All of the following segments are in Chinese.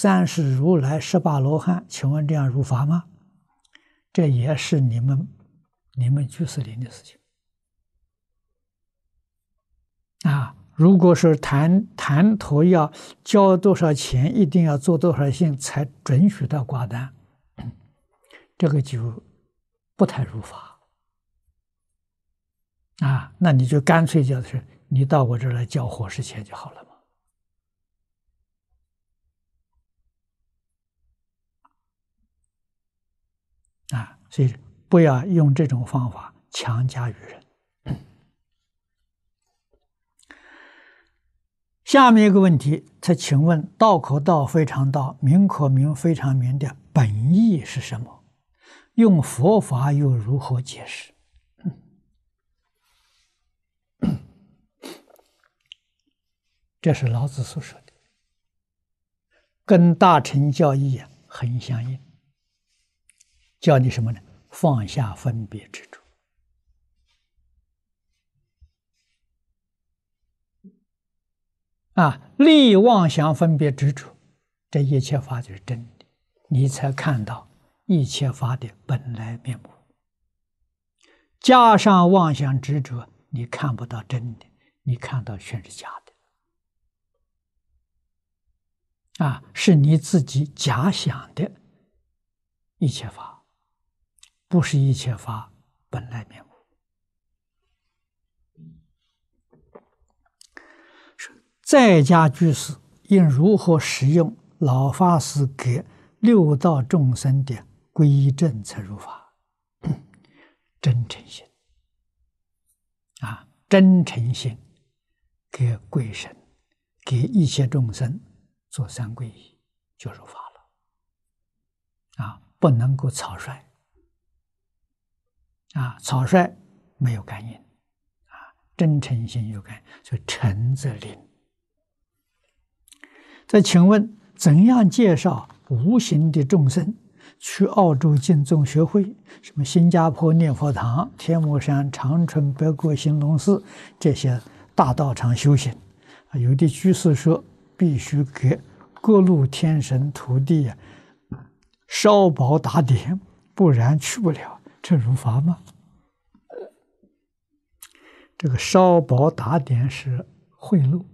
三十如来，十八罗汉，请问这样如法吗？这也是你们、你们居士林的事情啊。如果是谈谈头要交多少钱，一定要做多少信才准许到挂单，这个就不太如法啊。那你就干脆就是你到我这儿来交伙食钱就好了。所以，不要用这种方法强加于人。下面一个问题，他请问：“道可道，非常道；名可名，非常名。”的本意是什么？用佛法又如何解释？这是老子所说的，跟大乘教义很相应。教你什么呢？放下分别执着啊！力妄想分别执着，这一切法就是真的，你才看到一切法的本来面目。加上妄想执着，你看不到真的，你看到全是假的啊！是你自己假想的一切法。不是一切法本来面目。在家居士应如何使用老法师给六道众生的归正成如法，真诚心啊，真诚心给鬼神，给一切众生做三皈依就如法了。啊，不能够草率。啊，草率没有感应，啊，真诚心有感应，所以诚则灵。再请问，怎样介绍无形的众生去澳洲净宗学会？什么新加坡念佛堂、天目山、长春白果兴隆寺这些大道场修行？啊，有的居士说必须给各路天神土地烧宝打点，不然去不了。这如法吗？这个烧包打点是贿赂，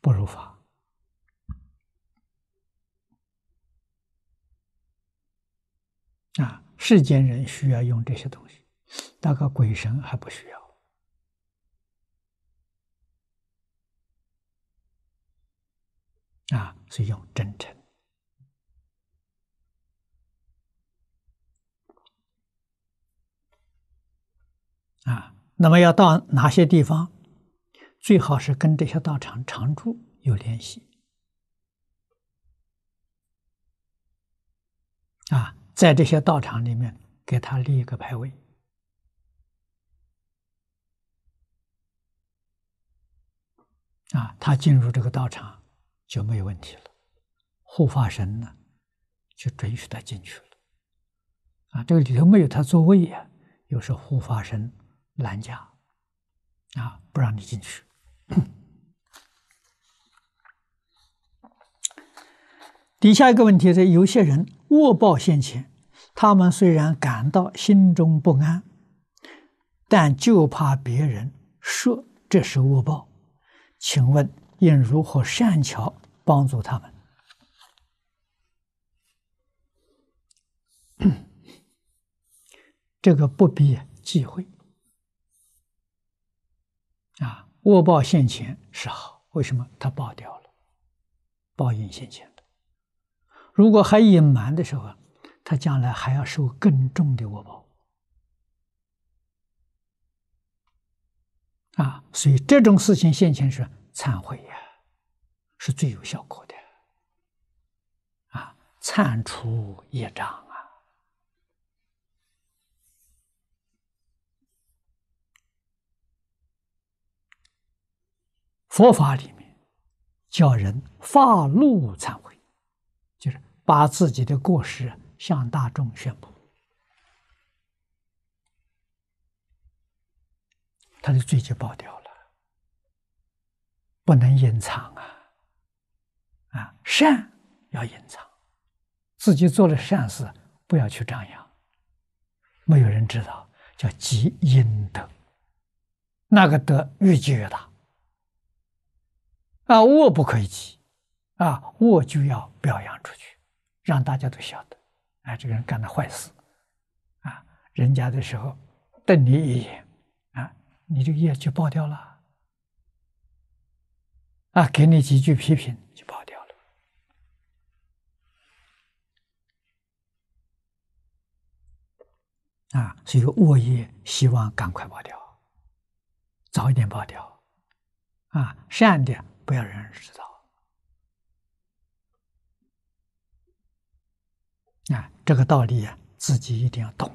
不如法。啊，世间人需要用这些东西，那个鬼神还不需要。啊，所以用真诚。啊，那么要到哪些地方？最好是跟这些道场常住有联系。啊，在这些道场里面给他立一个牌位。啊，他进入这个道场就没有问题了。护法神呢，就准许他进去了。啊，这个里头没有他座位呀，又是护法神。拦架，啊！不让你进去。底 下一个问题是：有些人握抱现前，他们虽然感到心中不安，但就怕别人说这是握抱。请问应如何善巧帮助他们？这个不必忌讳。恶报现前是好，为什么他报掉了？报应现前的。如果还隐瞒的时候啊，他将来还要受更重的恶报。啊，所以这种事情现前是忏悔呀，是最有效果的。啊，忏除业障。佛法里面叫人发怒忏悔，就是把自己的过失向大众宣布，他的罪就爆掉了，不能隐藏啊！啊，善要隐藏，自己做的善事不要去张扬，没有人知道，叫积阴德，那个德越积越大。啊，恶不可以积，啊，恶就要表扬出去，让大家都晓得，啊，这个人干了坏事，啊，人家的时候瞪你一眼，啊，你这个业就爆掉了，啊，给你几句批评就爆掉了，啊，所以恶业希望赶快爆掉，早一点爆掉，啊，是这样的。不要让人知道。啊，这个道理啊，自己一定要懂。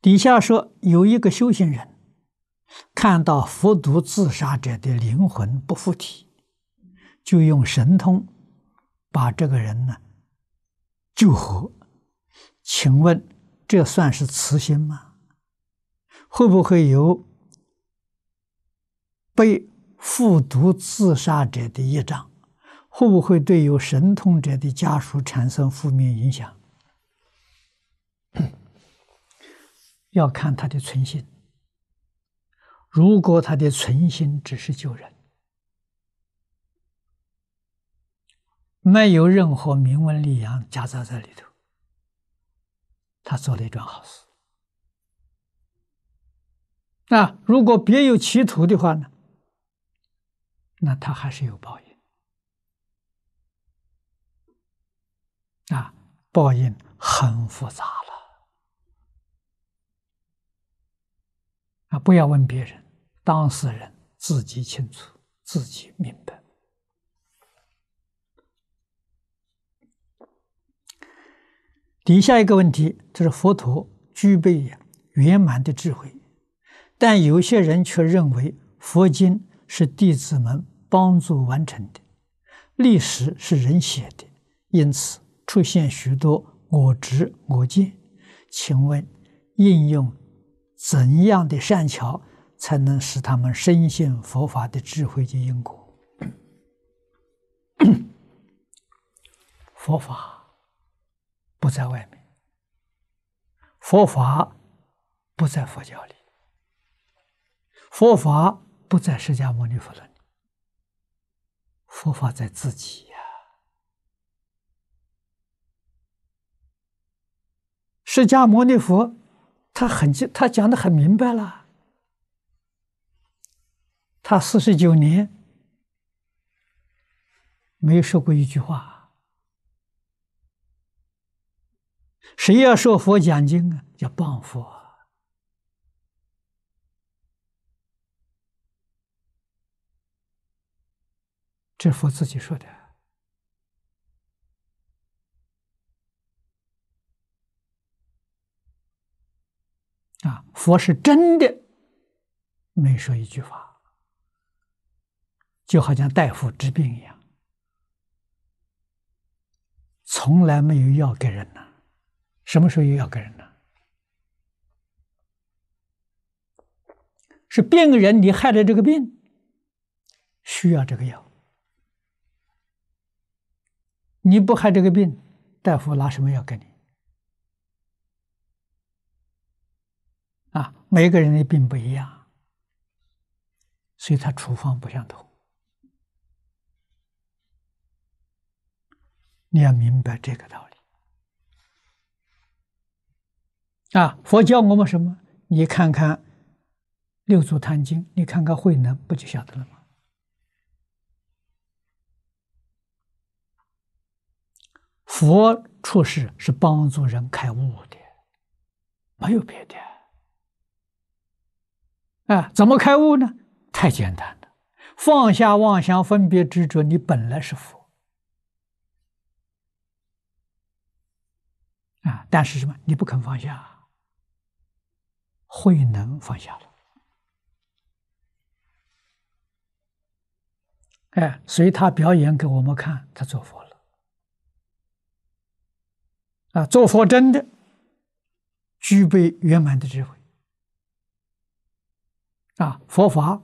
底下说有一个修行人，看到服毒自杀者的灵魂不附体，就用神通把这个人呢救活。请问，这算是慈心吗？会不会有被复读自杀者的业障？会不会对有神通者的家属产生负面影响？要看他的存心。如果他的存心只是救人，没有任何名闻利养夹杂在里头，他做了一桩好事。那如果别有企图的话呢？那他还是有报应啊！报应很复杂了啊！不要问别人，当事人自己清楚，自己明白。底下一个问题就是：佛陀具备圆满的智慧。但有些人却认为佛经是弟子们帮助完成的，历史是人写的，因此出现许多我执我见。请问，应用怎样的善巧，才能使他们深信佛法的智慧及因果？佛法不在外面，佛法不在佛教里。佛法不在释迦牟尼佛那里，佛法在自己呀。释迦牟尼佛，他很他讲的很明白了。他四十九年没有说过一句话，谁要说佛讲经啊，叫谤佛。这佛自己说的啊！佛是真的没说一句话，就好像大夫治病一样，从来没有药给人呢，什么时候有药给人呢？是病人，你害了这个病，需要这个药。你不害这个病，大夫拿什么药给你？啊，每个人的病不一样，所以他处方不相同。你要明白这个道理。啊，佛教我们什么？你看看《六祖坛经》，你看看慧能，不就晓得了吗？佛出世是帮助人开悟的，没有别的。哎，怎么开悟呢？太简单了，放下妄想、分别、执着，你本来是佛。啊，但是什么？你不肯放下。慧能放下了，哎，所以他表演给我们看他做佛了。啊，做佛真的具备圆满的智慧啊，佛法。